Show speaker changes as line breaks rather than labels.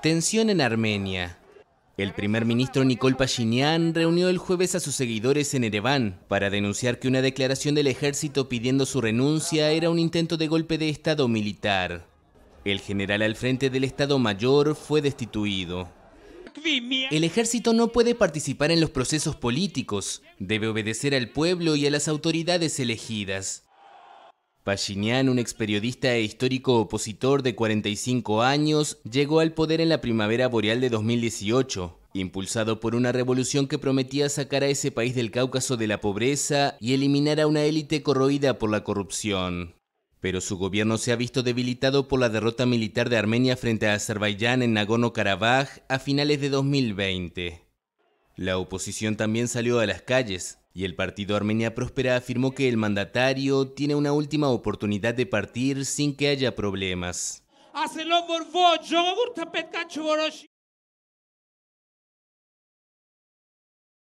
Tensión en Armenia. El primer ministro Nikol Pashinyan reunió el jueves a sus seguidores en Ereván para denunciar que una declaración del ejército pidiendo su renuncia era un intento de golpe de estado militar. El general al frente del Estado Mayor fue destituido. El ejército no puede participar en los procesos políticos, debe obedecer al pueblo y a las autoridades elegidas. Pashinyan, un experiodista e histórico opositor de 45 años, llegó al poder en la primavera boreal de 2018, impulsado por una revolución que prometía sacar a ese país del Cáucaso de la pobreza y eliminar a una élite corroída por la corrupción. Pero su gobierno se ha visto debilitado por la derrota militar de Armenia frente a Azerbaiyán en Nagorno-Karabaj a finales de 2020. La oposición también salió a las calles, y el partido Armenia Próspera afirmó que el mandatario tiene una última oportunidad de partir sin que haya problemas.